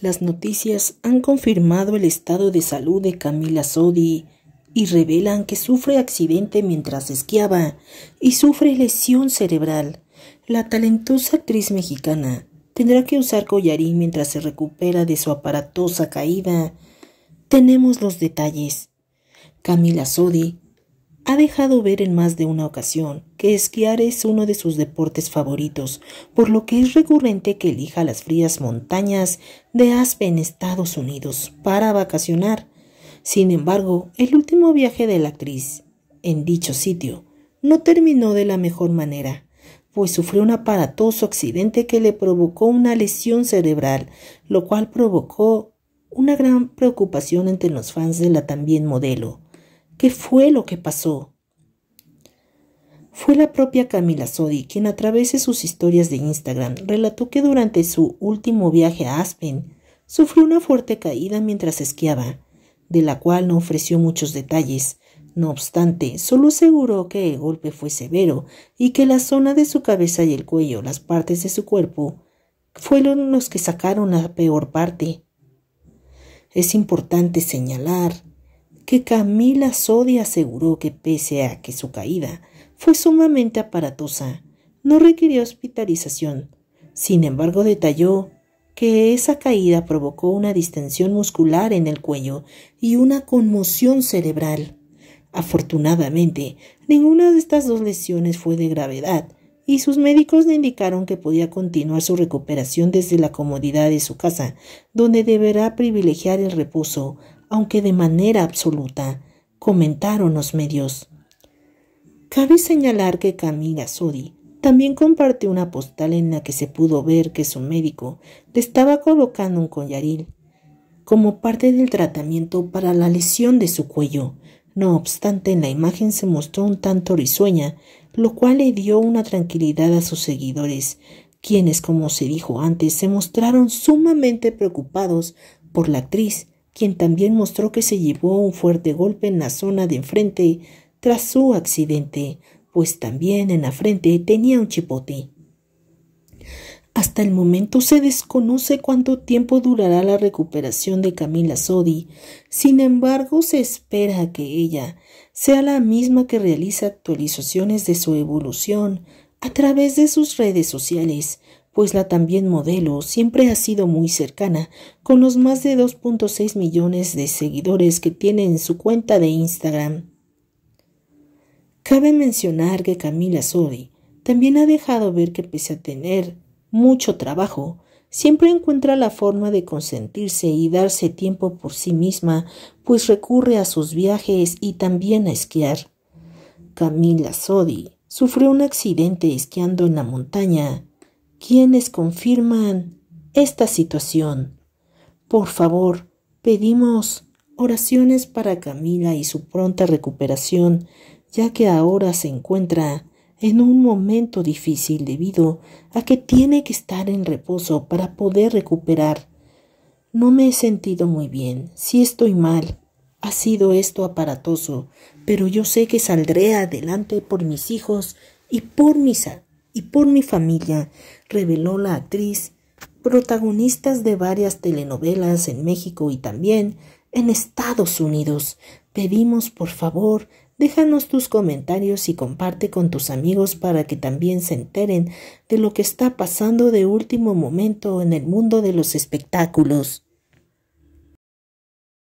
Las noticias han confirmado el estado de salud de Camila Sodi y revelan que sufre accidente mientras esquiaba y sufre lesión cerebral. La talentosa actriz mexicana tendrá que usar collarín mientras se recupera de su aparatosa caída. Tenemos los detalles. Camila Sodi ha dejado ver en más de una ocasión que esquiar es uno de sus deportes favoritos, por lo que es recurrente que elija las frías montañas de Aspen, Estados Unidos, para vacacionar. Sin embargo, el último viaje de la actriz en dicho sitio no terminó de la mejor manera, pues sufrió un aparatoso accidente que le provocó una lesión cerebral, lo cual provocó una gran preocupación entre los fans de la también modelo. ¿Qué fue lo que pasó? Fue la propia Camila Sodi quien a través de sus historias de Instagram relató que durante su último viaje a Aspen sufrió una fuerte caída mientras esquiaba, de la cual no ofreció muchos detalles. No obstante, solo aseguró que el golpe fue severo y que la zona de su cabeza y el cuello, las partes de su cuerpo, fueron los que sacaron la peor parte. Es importante señalar que Camila Sodi aseguró que pese a que su caída fue sumamente aparatosa, no requirió hospitalización. Sin embargo, detalló que esa caída provocó una distensión muscular en el cuello y una conmoción cerebral. Afortunadamente, ninguna de estas dos lesiones fue de gravedad y sus médicos le indicaron que podía continuar su recuperación desde la comodidad de su casa, donde deberá privilegiar el reposo, aunque de manera absoluta, comentaron los medios. Cabe señalar que Camila Sodi también compartió una postal en la que se pudo ver que su médico le estaba colocando un collaril como parte del tratamiento para la lesión de su cuello. No obstante, en la imagen se mostró un tanto risueña, lo cual le dio una tranquilidad a sus seguidores, quienes, como se dijo antes, se mostraron sumamente preocupados por la actriz, quien también mostró que se llevó un fuerte golpe en la zona de enfrente tras su accidente, pues también en la frente tenía un chipote. Hasta el momento se desconoce cuánto tiempo durará la recuperación de Camila Sodi, sin embargo se espera que ella sea la misma que realiza actualizaciones de su evolución a través de sus redes sociales, pues la también modelo siempre ha sido muy cercana con los más de 2.6 millones de seguidores que tiene en su cuenta de Instagram. Cabe mencionar que Camila Sodi también ha dejado ver que pese a tener mucho trabajo, siempre encuentra la forma de consentirse y darse tiempo por sí misma, pues recurre a sus viajes y también a esquiar. Camila Sodi sufrió un accidente esquiando en la montaña, quienes confirman esta situación. Por favor, pedimos oraciones para Camila y su pronta recuperación ya que ahora se encuentra en un momento difícil debido a que tiene que estar en reposo para poder recuperar. No me he sentido muy bien, Si estoy mal. Ha sido esto aparatoso, pero yo sé que saldré adelante por mis hijos y por y por mi familia, reveló la actriz, protagonistas de varias telenovelas en México y también en Estados Unidos. Pedimos por favor Déjanos tus comentarios y comparte con tus amigos para que también se enteren de lo que está pasando de último momento en el mundo de los espectáculos.